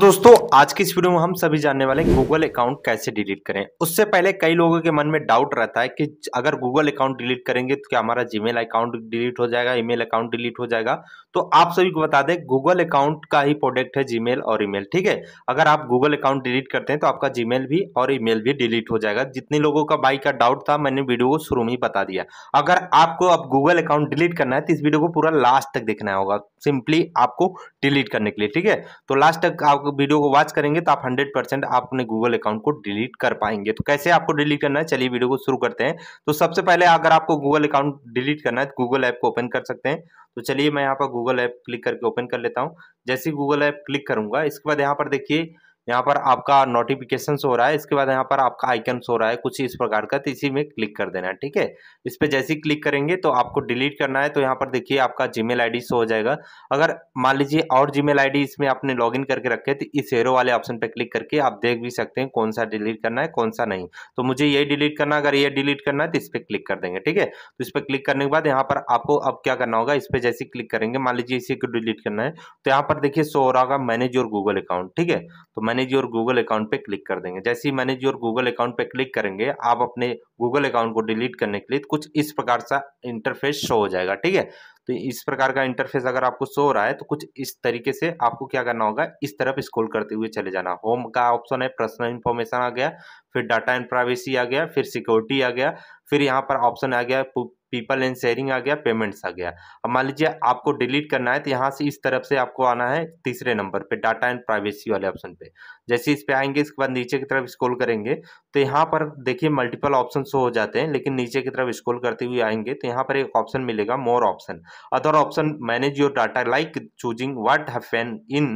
दोस्तों आज की इस वीडियो में हम सभी जानने वाले हैं गूगल अकाउंट कैसे डिलीट करें उससे पहले कई लोगों के मन में डाउट रहता है कि अगर गूगल अकाउंट डिलीट करेंगे तो क्या हमारा जीमेल अकाउंट डिलीट हो जाएगा ईमेल अकाउंट डिलीट हो जाएगा तो आप सभी को बता दें गूगल अकाउंट का ही प्रोडक्ट है जीमेल और ईमेल ठीक है अगर आप गूगल अकाउंट डिलीट करते हैं तो आपका जीमेल भी और ईमेल भी डिलीट हो जाएगा जितने लोगों का बाई का डाउट था मैंने वीडियो को शुरू में ही बता दिया अगर आपको अब गूगल अकाउंट डिलीट करना है तो इस वीडियो को पूरा लास्ट तक देखना होगा सिंपली आपको डिलीट करने के लिए ठीक है तो लास्ट तक आपको वीडियो को वॉच करेंगे तो आप हंड्रेड परसेंट आप अपने गूगल अकाउंट को डिलीट कर पाएंगे तो कैसे आपको डिलीट करना है चलिए वीडियो को शुरू करते हैं तो सबसे पहले अगर आपको गूगल अकाउंट डिलीट करना है तो गूगल ऐप को ओपन कर सकते हैं तो चलिए मैं यहाँ पर गूगल ऐप क्लिक करके ओपन कर लेता हूँ जैसे गूगल ऐप क्लिक करूंगा इसके बाद यहाँ पर देखिए यहाँ पर आपका नोटिफिकेशन हो रहा है इसके बाद यहाँ पर आपका आइकन हो रहा है कुछ इस प्रकार का तो इसी में क्लिक कर देना है ठीक है इस पर जैसे ही क्लिक करेंगे तो आपको डिलीट करना है तो यहाँ पर देखिए आपका जीमेल आईडी शो हो जाएगा अगर मान लीजिए और जीमेल आईडी इसमें आपने लॉगिन करके रखे तो इस हेरो वाले ऑप्शन पर क्लिक करके आप देख भी सकते हैं कौन सा डिलीट करना है कौन सा नहीं तो मुझे ये डिलीट करना अगर ये डिलीट करना है तो इस पर क्लिक कर देंगे ठीक है तो इस पर क्लिक करने के बाद यहाँ पर आपको अब क्या करना होगा इस पर जैसे क्लिक करेंगे मान लीजिए इसी को डिलीट करना है तो यहाँ पर देखिए शो हो रहा होगा मैनेज योर गूगल अकाउंट ठीक है तो मैंने मैनेज योर गूगल अकाउंट पे क्लिक कर देंगे जैसे ही मैनेज योर गूगल अकाउंट पे क्लिक करेंगे आप अपने गूगल अकाउंट को डिलीट करने के लिए कुछ इस प्रकार सा इंटरफेस शो हो जाएगा ठीक है तो इस प्रकार का इंटरफेस अगर आपको शो हो रहा है तो कुछ इस तरीके से आपको क्या करना होगा इस तरफ स्क्रॉल करते हुए चले जाना होम का ऑप्शन है पर्सनल इन्फॉर्मेशन आ गया फिर डाटा एंड प्राइवेसी आ गया फिर सिक्योरिटी आ गया फिर यहाँ पर ऑप्शन आ गया पीपल एंड शेयरिंग आ गया पेमेंट्स आ गया अब मान लीजिए आपको डिलीट करना है तो यहाँ से इस तरफ से आपको आना है तीसरे नंबर पे डाटा एंड प्राइवेसी वाले ऑप्शन पे जैसे इस पे आएंगे इसके बाद नीचे की तरफ स्क्रॉल करेंगे तो यहाँ पर देखिए मल्टीपल ऑप्शन शो हो जाते हैं लेकिन नीचे की तरफ स्क्रॉल करते हुए आएंगे तो यहाँ पर एक ऑप्शन मिलेगा more option other option manage your data like choosing what है in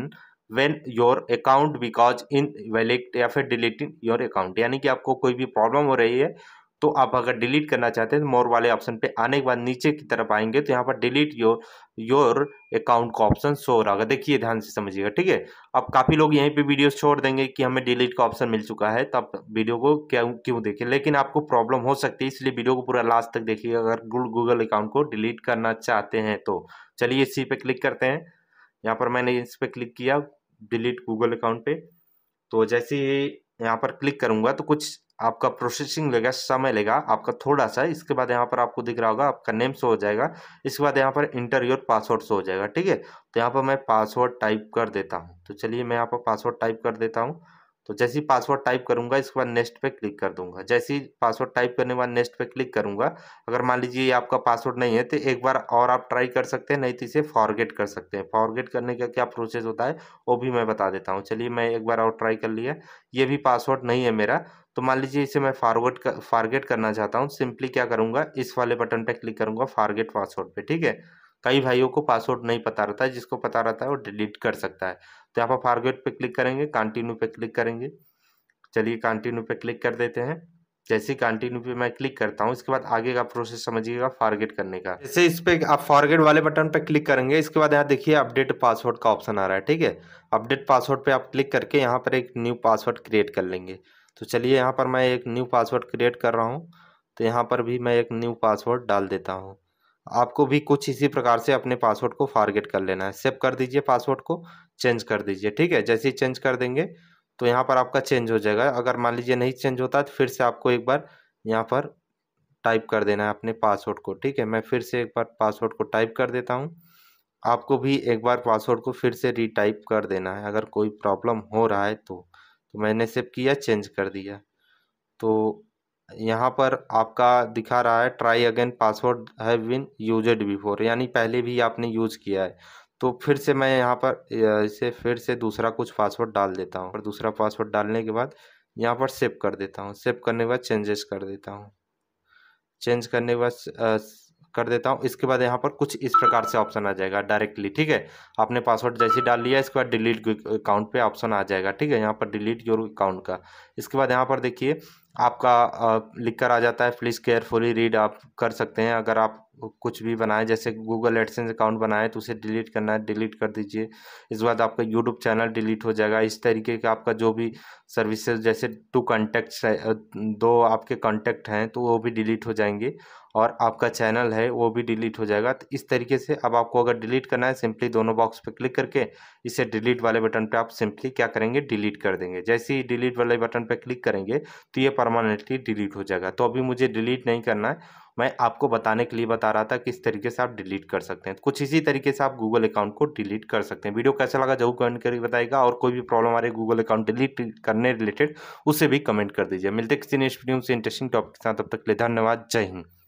when your account because in valid या फिर डिलीटिंग योर अकाउंट यानी कि आपको कोई भी प्रॉब्लम हो रही है तो आप अगर डिलीट करना चाहते हैं तो मोर वाले ऑप्शन पे आने के बाद नीचे की तरफ आएंगे तो यहाँ पर डिलीट योर योर अकाउंट का ऑप्शन शो हो रहा होगा देखिए ध्यान से समझिएगा ठीक है अब काफ़ी लोग यहीं पे वीडियो छोड़ देंगे कि हमें डिलीट का ऑप्शन मिल चुका है तो आप वीडियो को क्या क्यों देखें लेकिन आपको प्रॉब्लम हो सकती है इसलिए वीडियो को पूरा लास्ट तक देखिए अगर गूगल अकाउंट को डिलीट करना चाहते हैं तो चलिए इसी पर क्लिक करते हैं यहाँ पर मैंने इस पर क्लिक किया डिलीट गूगल अकाउंट पर तो जैसे ही यहाँ पर क्लिक करूँगा तो कुछ आपका प्रोसेसिंग लेगा समय लेगा आपका थोड़ा सा इसके बाद यहाँ पर आपको दिख रहा होगा आपका नेम शो हो जाएगा इसके बाद यहाँ पर इंटर योर पासवर्ड शो हो जाएगा ठीक है तो यहाँ पर मैं पासवर्ड टाइप कर देता हूँ तो चलिए मैं यहाँ पर पासवर्ड टाइप कर देता हूँ तो जैसे ही पासवर्ड टाइप करूंगा इसके बाद नेक्स्ट पे क्लिक कर दूंगा जैसे ही पासवर्ड टाइप करने के बाद नेक्स्ट पे क्लिक करूंगा अगर मान लीजिए ये आपका पासवर्ड नहीं है तो एक बार और आप ट्राई कर सकते हैं नहीं तो इसे फॉरगेट कर सकते हैं फॉरगेट करने का क्या प्रोसेस होता है वो भी मैं बता देता हूँ चलिए मैं एक बार और ट्राई कर लिया ये भी पासवर्ड नहीं है मेरा तो मान लीजिए इसे मैं फॉरवर्ड कर, फॉरगेट करना चाहता हूँ सिंपली क्या करूँगा इस वाले बटन पर क्लिक करूँगा फॉरगेट पासवर्ड पर ठीक है कई भाइयों को पासवर्ड नहीं पता रहता है जिसको पता रहता है वो डिलीट कर सकता है तो यहाँ पर फॉरगेट पे क्लिक करेंगे कंटिन्यू पे क्लिक करेंगे चलिए कंटिन्यू पे क्लिक कर देते हैं जैसे ही कंटिन्यू पे मैं क्लिक करता हूँ इसके बाद आगे का प्रोसेस समझिएगा फॉरगेट करने का जैसे इस पर आप फॉरगेट वाले बटन पर क्लिक करेंगे इसके बाद यहाँ देखिए अपडेट पासवर्ड का ऑप्शन आ रहा है ठीक है अपडेट पासवर्ड पर आप क्लिक करके यहाँ पर एक न्यू पासवर्ड क्रिएट कर लेंगे तो चलिए यहाँ पर मैं एक न्यू पासवर्ड क्रिएट कर रहा हूँ तो यहाँ पर भी मैं एक न्यू पासवर्ड डाल देता हूँ आपको भी कुछ इसी प्रकार से अपने पासवर्ड को फारगेट कर लेना है सेव कर दीजिए पासवर्ड को चेंज कर दीजिए ठीक है जैसे ही चेंज कर देंगे तो यहाँ पर आपका चेंज हो जाएगा अगर मान लीजिए नहीं चेंज होता तो फिर से आपको एक बार यहाँ पर टाइप कर देना है अपने पासवर्ड को ठीक है मैं फिर से एक बार पासवर्ड को टाइप कर देता हूँ आपको भी एक बार पासवर्ड को फिर से रीटाइप कर देना है अगर कोई प्रॉब्लम हो रहा है तो, तो मैंने सेव किया चेंज कर दिया तो यहाँ पर आपका दिखा रहा है try again password have been used before यानी पहले भी आपने यूज़ किया है तो फिर से मैं यहाँ पर इसे फिर से दूसरा कुछ पासवर्ड डाल देता हूँ और दूसरा पासवर्ड डालने के बाद यहाँ पर सेव कर देता हूँ सेव करने के बाद चेंजेस कर देता हूँ चेंज करने के बाद कर देता हूँ इसके बाद यहाँ पर कुछ इस प्रकार से ऑप्शन आ जाएगा डायरेक्टली ठीक है आपने पासवर्ड जैसे डाल लिया इसके बाद डिलीट अकाउंट पे ऑप्शन आ जाएगा ठीक है यहाँ पर डिलीट योर अकाउंट का इसके बाद यहाँ पर देखिए आपका लिख कर आ जाता है प्लीज़ केयरफुली रीड आप कर सकते हैं अगर आप कुछ भी बनाएं जैसे गूगल एडसेंस अकाउंट बनाएं तो उसे डिलीट करना है डिलीट कर दीजिए इसके बाद आपका यूट्यूब चैनल डिलीट हो जाएगा इस तरीके का आपका जो भी सर्विसेज जैसे टू कॉन्टैक्ट्स है दो आपके कॉन्टैक्ट हैं तो वो भी डिलीट हो जाएंगे और आपका चैनल है वो भी डिलीट हो जाएगा तो इस तरीके से अब आपको अगर डिलीट करना है सिंपली दोनों बॉक्स पर क्लिक करके इसे डिलीट वाले बटन पर आप सिंपली क्या करेंगे डिलीट कर देंगे जैसे ही डिलीट वाले बटन पर क्लिक करेंगे तो ये परमानेंटली डिलीट हो जाएगा तो अभी मुझे डिलीट नहीं करना है मैं आपको बताने के लिए बता रहा था किस तरीके से आप डिलीट कर सकते हैं कुछ इसी तरीके से आप गूगल अकाउंट को डिलीट कर सकते हैं वीडियो कैसा लगा जरूर कमेंट करके बताएगा और कोई भी प्रॉब्लम आ रही है गूगल अकाउंट डिलीट करने रिलेटेड उसे भी कमेंट कर दीजिए मिलते किसी नेक्स्ट वीडियो से इंटरेस्टिंग टॉपिक के साथ तब तक के लिए धन्यवाद जय हिंद